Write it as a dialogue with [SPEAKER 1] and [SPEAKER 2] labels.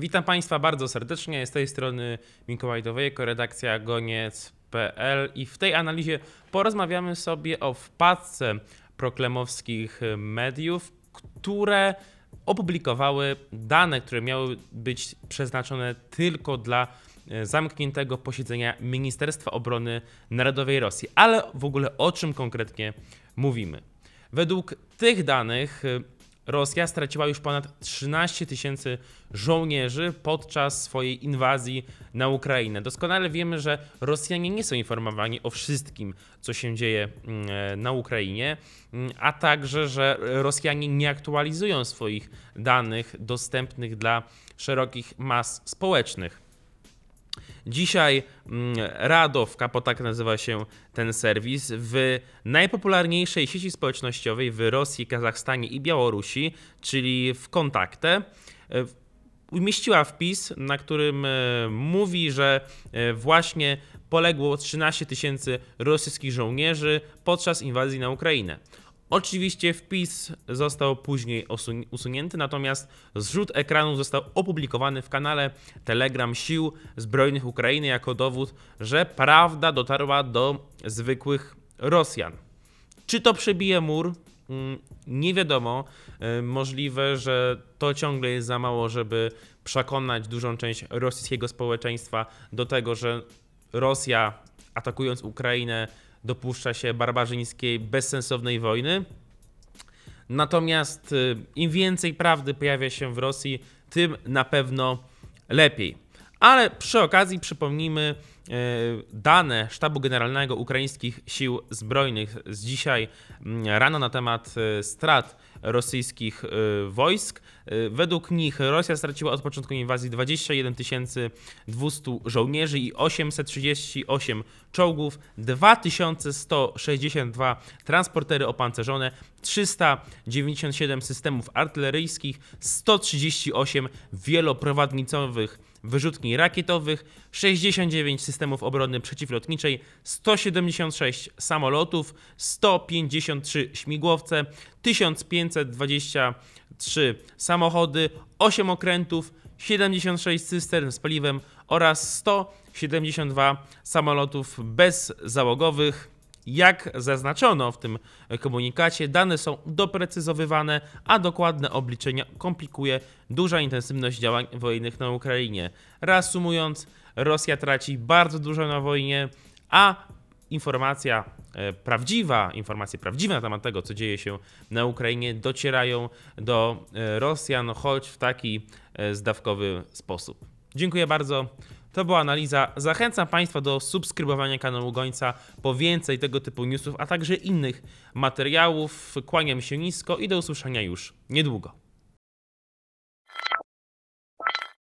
[SPEAKER 1] Witam Państwa bardzo serdecznie. Z tej strony Mikołaj Dowojeko, redakcja goniec.pl i w tej analizie porozmawiamy sobie o wpadce proklemowskich mediów, które opublikowały dane, które miały być przeznaczone tylko dla e, zamkniętego posiedzenia Ministerstwa Obrony Narodowej Rosji. Ale w ogóle o czym konkretnie mówimy? Według tych danych e, Rosja straciła już ponad 13 tysięcy żołnierzy podczas swojej inwazji na Ukrainę. Doskonale wiemy, że Rosjanie nie są informowani o wszystkim, co się dzieje mm, e, na Ukrainie, mm, a także, że Rosjanie nie aktualizują swoich danych dostępnych dla szerokich mas społecznych. Dzisiaj mm, Radowka, bo tak nazywa się ten serwis, w najpopularniejszej sieci społecznościowej w Rosji, Kazachstanie i Białorusi, czyli w Kontakte, e, umieściła wpis, na którym e, mówi, że e, właśnie poległo 13 tysięcy rosyjskich żołnierzy podczas inwazji na Ukrainę. Oczywiście wpis został później usunięty, natomiast zrzut ekranu został opublikowany w kanale Telegram Sił Zbrojnych Ukrainy jako dowód, że prawda dotarła do zwykłych Rosjan. Czy to przebije mur? Mm, nie wiadomo. Możliwe, że to ciągle jest za mało, żeby przekonać dużą część rosyjskiego społeczeństwa do tego, że Rosja atakując Ukrainę dopuszcza się barbarzyńskiej, bezsensownej wojny. Natomiast y, im więcej prawdy pojawia się w Rosji, tym na pewno lepiej. Ale przy okazji przypomnijmy e, dane Sztabu Generalnego Ukraińskich Sił Zbrojnych z dzisiaj mm, rano na temat e, strat rosyjskich e, wojsk. Według nich Rosja straciła od początku inwazji 21 200 żołnierzy i 838 czołgów, 2162 transportery opancerzone, 397 systemów artyleryjskich, 138 wieloprowadnicowych wyrzutni rakietowych, 69 systemów obrony przeciwlotniczej, 176 samolotów, 153 śmigłowce, 1523 samochody, 8 okrętów, 76 cystern z paliwem oraz 172 samolotów bezzałogowych. Jak zaznaczono w tym komunikacie, dane są doprecyzowywane, a dokładne obliczenia komplikuje duża intensywność działań wojennych na Ukrainie. Reasumując, Rosja traci bardzo dużo na wojnie, a informacja e, prawdziwa, informacje prawdziwe na temat tego, co dzieje się na Ukrainie, docierają do e, Rosjan, choć w taki e, zdawkowy sposób. Dziękuję bardzo. To była analiza. Zachęcam Państwa do subskrybowania kanału Gońca po więcej tego typu newsów, a także innych materiałów. Kłaniam się nisko i do usłyszenia już niedługo.